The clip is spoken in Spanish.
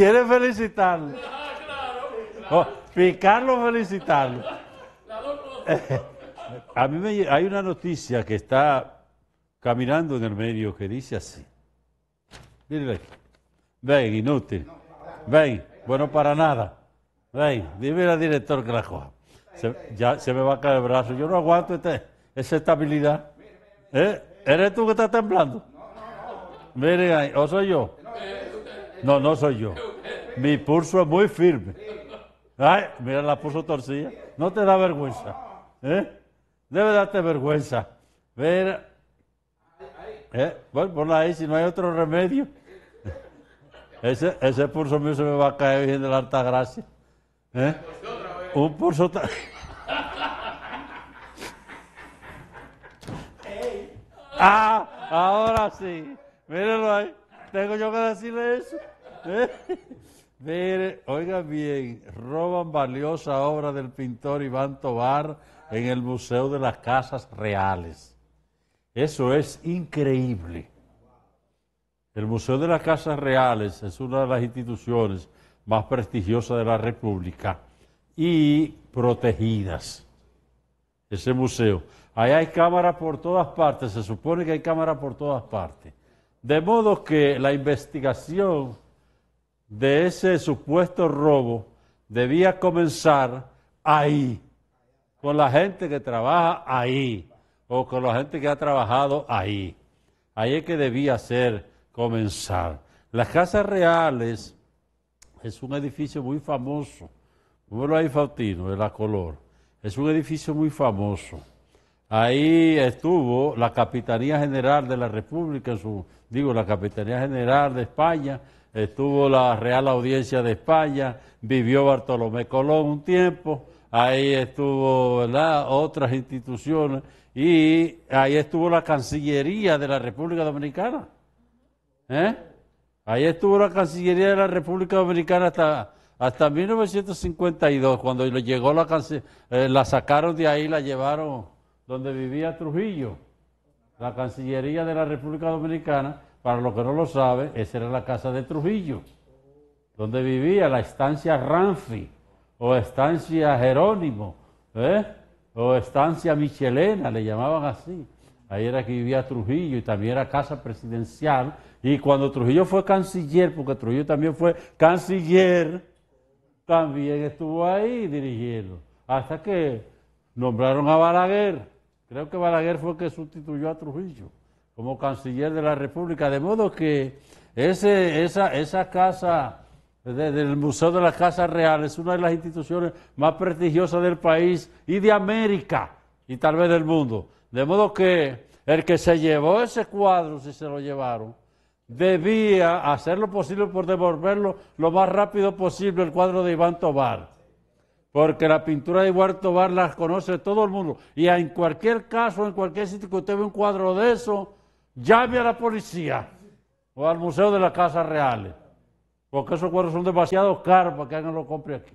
¿Quiere felicitarlo? Ah, oh, picarlo, felicitarlo. A mí me, hay una noticia que está caminando en el medio que dice así. Dile, ven, inútil. Ven, bueno para nada. Ven, dime al director que la coja. ya se me va a caer el brazo. Yo no aguanto esta, esa estabilidad. ¿Eh? ¿Eres tú que estás temblando? Miren ahí, ¿o soy yo? Eh, no, eh, no soy yo. Mi pulso es muy firme. Ay, mira, la puso torcida. No te da vergüenza. ¿eh? Debe darte vergüenza. mira ¿Eh? Bueno, ponla ahí si no hay otro remedio. Ese, ese pulso mío se me va a caer bien de la alta gracia. ¿eh? Un pulso. ah, ahora sí. Mírenlo ahí. Tengo yo que decirle eso. Mire, oiga bien, roban valiosa obra del pintor Iván Tobar en el Museo de las Casas Reales. Eso es increíble. El Museo de las Casas Reales es una de las instituciones más prestigiosas de la República y protegidas. Ese museo. Ahí hay cámaras por todas partes, se supone que hay cámaras por todas partes. De modo que la investigación de ese supuesto robo debía comenzar ahí, con la gente que trabaja ahí o con la gente que ha trabajado ahí. Ahí es que debía ser comenzar. Las casas reales es un edificio muy famoso. lo ahí, Fautino, de la color. Es un edificio muy famoso. Ahí estuvo la Capitanía General de la República, su, digo, la Capitanía General de España, estuvo la Real Audiencia de España, vivió Bartolomé Colón un tiempo, ahí estuvo ¿verdad? otras instituciones y ahí estuvo la Cancillería de la República Dominicana. ¿eh? Ahí estuvo la Cancillería de la República Dominicana hasta, hasta 1952, cuando llegó la Cancillería, eh, la sacaron de ahí, la llevaron donde vivía Trujillo, la Cancillería de la República Dominicana, para los que no lo saben, esa era la casa de Trujillo, donde vivía la estancia Ranfi, o estancia Jerónimo, ¿eh? o estancia Michelena, le llamaban así. Ahí era que vivía Trujillo y también era casa presidencial. Y cuando Trujillo fue canciller, porque Trujillo también fue canciller, también estuvo ahí dirigiendo, hasta que nombraron a Balaguer. Creo que Balaguer fue el que sustituyó a Trujillo como canciller de la República, de modo que ese, esa, esa casa del Museo de la Casa Real es una de las instituciones más prestigiosas del país y de América y tal vez del mundo. De modo que el que se llevó ese cuadro, si se lo llevaron, debía hacer lo posible por devolverlo lo más rápido posible el cuadro de Iván Tobar porque la pintura de Huerto Bar las conoce todo el mundo. Y en cualquier caso, en cualquier sitio que usted vea un cuadro de eso, llame a la policía o al Museo de las Casas Reales. Porque esos cuadros son demasiado caros para que alguien los compre aquí.